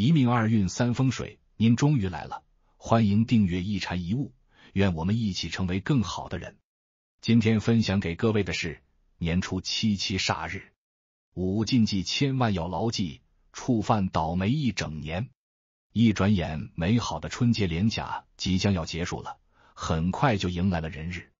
一命二运三风水，您终于来了，欢迎订阅一禅一悟，愿我们一起成为更好的人。今天分享给各位的是年初七七煞日五禁忌，千万要牢记，触犯倒霉一整年。一转眼，美好的春节连假即将要结束了，很快就迎来了人日。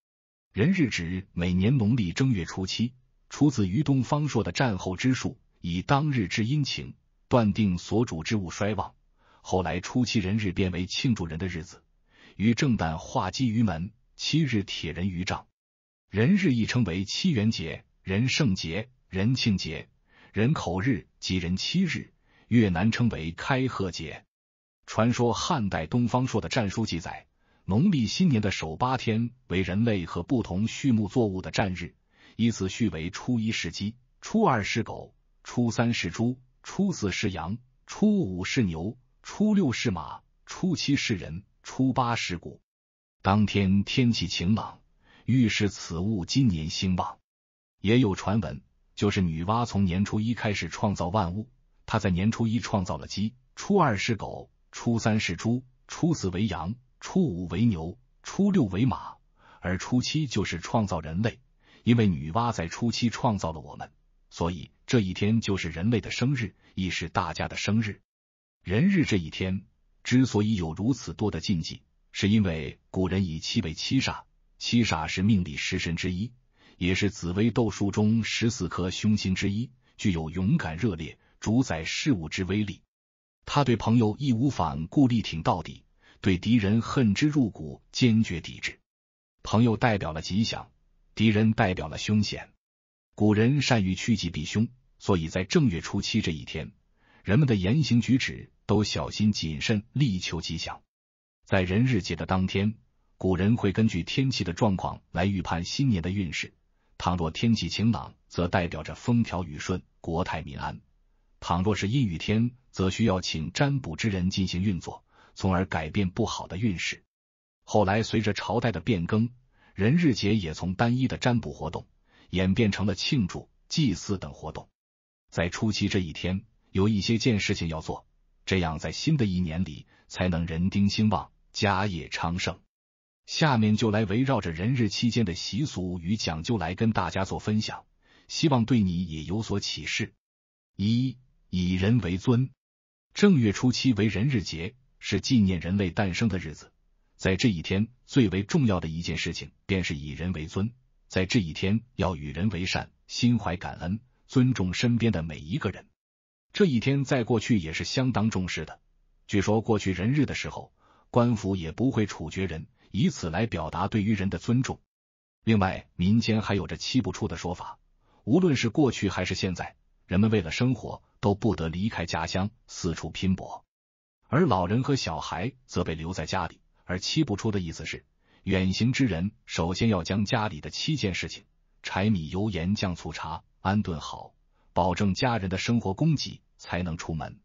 人日指每年农历正月初七，出自于东方朔的《战后之术》，以当日之阴晴。断定所主之物衰旺，后来初七人日变为庆祝人的日子。于正旦画鸡于门，七日铁人于帐。人日亦称为七元节、人圣节、人庆节、人口日及人七日。越南称为开贺节。传说汉代东方朔的战书记载，农历新年的首八天为人类和不同畜牧作物的战日，以此序为初一是鸡，初二是狗，初三是猪。初四是羊，初五是牛，初六是马，初七是人，初八是谷。当天天气晴朗，预示此物今年兴旺。也有传闻，就是女娲从年初一开始创造万物，她在年初一创造了鸡，初二是狗，初三是猪，初四为羊，初五为牛，初六为马，而初七就是创造人类，因为女娲在初七创造了我们。所以这一天就是人类的生日，亦是大家的生日。人日这一天之所以有如此多的禁忌，是因为古人以七为七煞，七煞是命理食神之一，也是紫薇斗数中十四颗凶星之一，具有勇敢热烈、主宰事物之威力。他对朋友义无反顾，力挺到底；对敌人恨之入骨，坚决抵制。朋友代表了吉祥，敌人代表了凶险。古人善于趋吉避凶，所以在正月初七这一天，人们的言行举止都小心谨慎，力求吉祥。在人日节的当天，古人会根据天气的状况来预判新年的运势。倘若天气晴朗，则代表着风调雨顺、国泰民安；倘若是阴雨天，则需要请占卜之人进行运作，从而改变不好的运势。后来，随着朝代的变更，人日节也从单一的占卜活动。演变成了庆祝、祭祀等活动。在初七这一天，有一些件事情要做，这样在新的一年里才能人丁兴旺、家业昌盛。下面就来围绕着人日期间的习俗与讲究来跟大家做分享，希望对你也有所启示。一以人为尊，正月初七为人日节，是纪念人类诞生的日子。在这一天，最为重要的一件事情便是以人为尊。在这一天，要与人为善，心怀感恩，尊重身边的每一个人。这一天在过去也是相当重视的。据说过去人日的时候，官府也不会处决人，以此来表达对于人的尊重。另外，民间还有着七不出的说法。无论是过去还是现在，人们为了生活都不得离开家乡，四处拼搏，而老人和小孩则被留在家里。而七不出的意思是。远行之人首先要将家里的七件事情，柴米油盐酱醋茶安顿好，保证家人的生活供给，才能出门。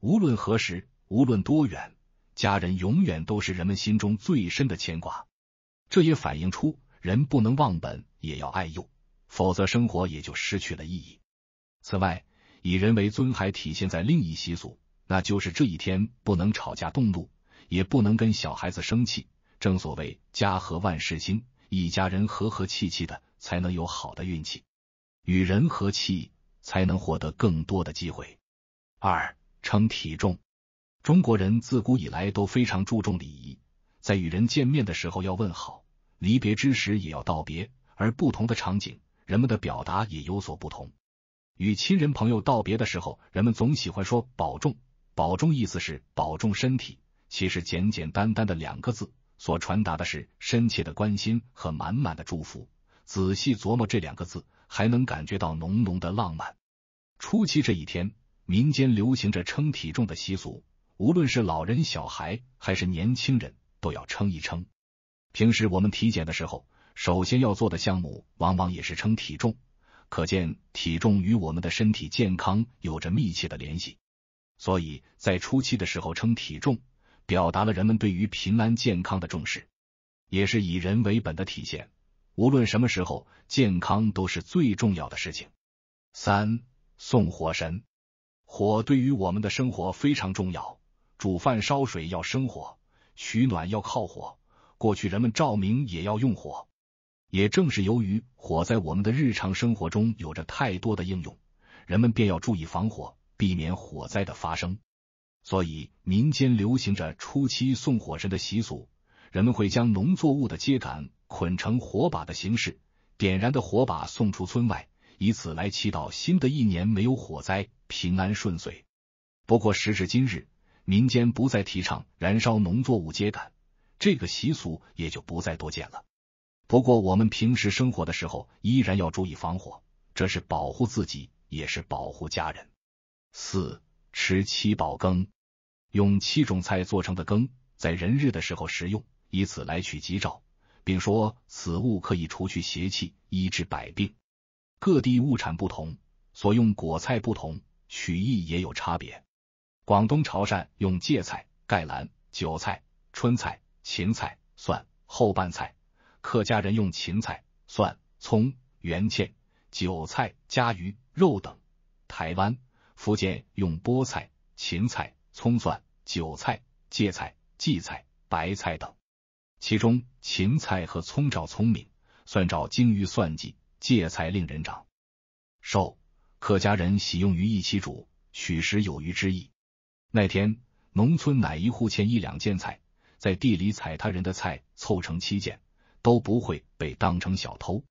无论何时，无论多远，家人永远都是人们心中最深的牵挂。这也反映出人不能忘本，也要爱幼，否则生活也就失去了意义。此外，以人为尊还体现在另一习俗，那就是这一天不能吵架动怒，也不能跟小孩子生气。正所谓家和万事兴，一家人和和气气的才能有好的运气。与人和气，才能获得更多的机会。二称体重，中国人自古以来都非常注重礼仪，在与人见面的时候要问好，离别之时也要道别。而不同的场景，人们的表达也有所不同。与亲人朋友道别的时候，人们总喜欢说“保重”，“保重”意思是保重身体，其实简简单单的两个字。所传达的是深切的关心和满满的祝福。仔细琢磨这两个字，还能感觉到浓浓的浪漫。初七这一天，民间流行着称体重的习俗，无论是老人、小孩，还是年轻人，都要称一称。平时我们体检的时候，首先要做的项目，往往也是称体重。可见，体重与我们的身体健康有着密切的联系。所以在初期的时候称体重。表达了人们对于平安健康的重视，也是以人为本的体现。无论什么时候，健康都是最重要的事情。三送火神，火对于我们的生活非常重要。煮饭烧水要生火，取暖要靠火。过去人们照明也要用火。也正是由于火在我们的日常生活中有着太多的应用，人们便要注意防火，避免火灾的发生。所以，民间流行着初七送火神的习俗，人们会将农作物的秸秆捆成火把的形式，点燃的火把送出村外，以此来祈祷新的一年没有火灾，平安顺遂。不过，时至今日，民间不再提倡燃烧农作物秸秆，这个习俗也就不再多见了。不过，我们平时生活的时候依然要注意防火，这是保护自己，也是保护家人。四吃七宝羹。用七种菜做成的羹，在人日的时候食用，以此来取吉兆，并说此物可以除去邪气，医治百病。各地物产不同，所用果菜不同，取意也有差别。广东潮汕用芥菜、盖兰、韭菜、春菜、芹菜、蒜后拌菜；客家人用芹菜、蒜、葱、圆芡、韭菜、加鱼、肉等；台湾、福建用菠菜、芹菜、葱、蒜。韭菜、芥菜、荠菜、白菜等，其中芹菜和葱找聪明，蒜找精于算计，芥菜令人长寿。客家人喜用于一起煮，取食有余之意。那天，农村哪一户欠一两件菜，在地里采他人的菜，凑成七件，都不会被当成小偷。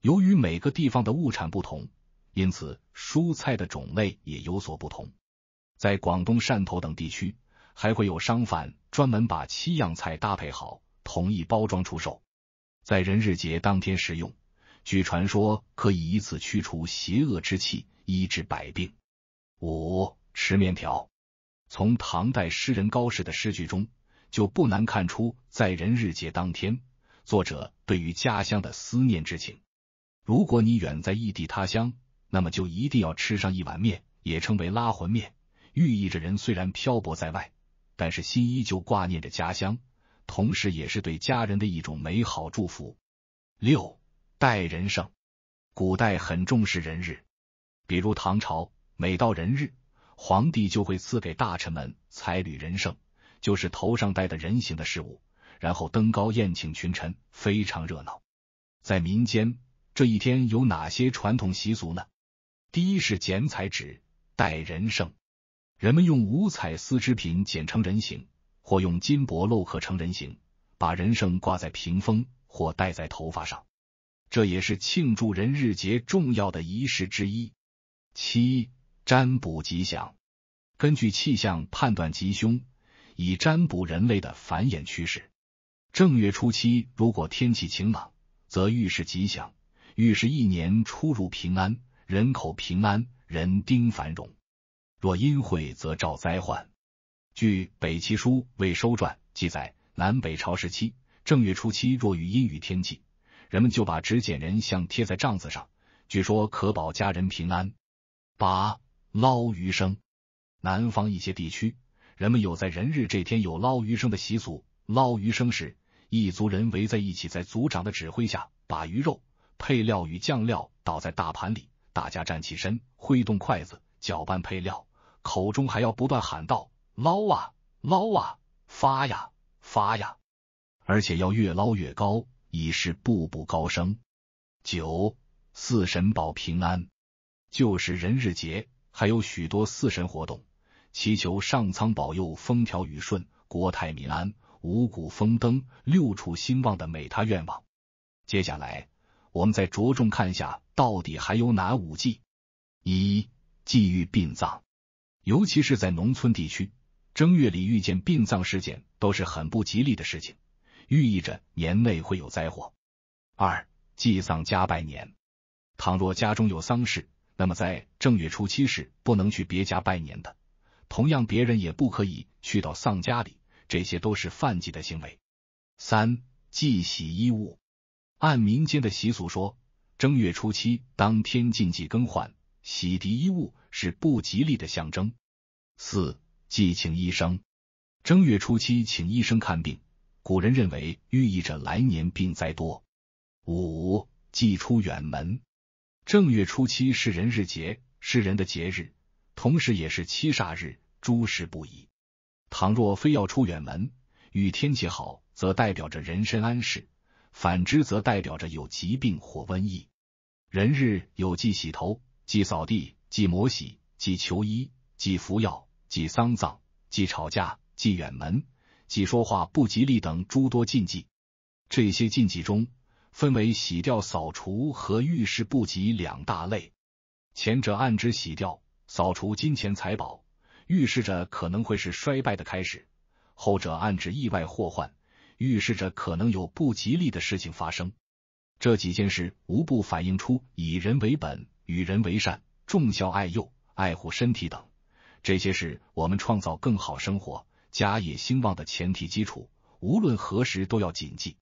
由于每个地方的物产不同，因此蔬菜的种类也有所不同。在广东汕头等地区。还会有商贩专门把七样菜搭配好，统一包装出售，在人日节当天食用。据传说，可以以此驱除邪恶之气，医治百病。五吃面条，从唐代诗人高适的诗句中就不难看出，在人日节当天，作者对于家乡的思念之情。如果你远在异地他乡，那么就一定要吃上一碗面，也称为拉魂面，寓意着人虽然漂泊在外。但是心依旧挂念着家乡，同时也是对家人的一种美好祝福。六待人胜，古代很重视人日，比如唐朝，每到人日，皇帝就会赐给大臣们彩缕人胜，就是头上戴的人形的饰物，然后登高宴请群臣，非常热闹。在民间，这一天有哪些传统习俗呢？第一是剪彩纸，待人胜。人们用五彩丝织品剪成人形，或用金箔镂刻成人形，把人生挂在屏风或戴在头发上，这也是庆祝人日节重要的仪式之一。七占卜吉祥，根据气象判断吉凶，以占卜人类的繁衍趋势。正月初七，如果天气晴朗，则预示吉祥，预示一年出入平安，人口平安，人丁繁荣。若阴晦，则兆灾患。据《北齐书·魏收传》记载，南北朝时期正月初七若遇阴雨天气，人们就把纸剪人像贴在帐子上，据说可保家人平安。八捞鱼生，南方一些地区人们有在人日这天有捞鱼生的习俗。捞鱼生时，一族人围在一起，在族长的指挥下，把鱼肉、配料与酱料倒在大盘里，大家站起身，挥动筷子搅拌配料。口中还要不断喊道：“捞啊捞啊，发呀发呀，而且要越捞越高，以示步步高升。”九四神保平安，就是人日节，还有许多四神活动，祈求上苍保佑风调雨顺、国泰民安、五谷丰登、六畜兴旺的美他愿望。接下来，我们再着重看下，到底还有哪五忌？一忌欲殡葬。尤其是在农村地区，正月里遇见殡葬事件都是很不吉利的事情，寓意着年内会有灾祸。二、祭丧家拜年，倘若家中有丧事，那么在正月初七是不能去别家拜年的，同样别人也不可以去到丧家里，这些都是犯忌的行为。三、忌洗衣物，按民间的习俗说，正月初七当天禁忌更换。洗涤衣物是不吉利的象征。四忌请医生，正月初七请医生看病，古人认为寓意着来年病灾多。五忌出远门，正月初七是人日节，是人的节日，同时也是七煞日，诸事不宜。倘若非要出远门，遇天气好，则代表着人身安适；反之，则代表着有疾病或瘟疫。人日有忌洗头。即扫地，即磨洗，即求医，即服药，即丧葬，即吵架，即远门，即说话不吉利等诸多禁忌。这些禁忌中，分为洗掉、扫除和遇事不吉两大类。前者暗指洗掉、扫除金钱财宝，预示着可能会是衰败的开始；后者暗指意外祸患，预示着可能有不吉利的事情发生。这几件事无不反映出以人为本。与人为善，重孝爱幼，爱护身体等，这些是我们创造更好生活、家业兴旺的前提基础。无论何时，都要谨记。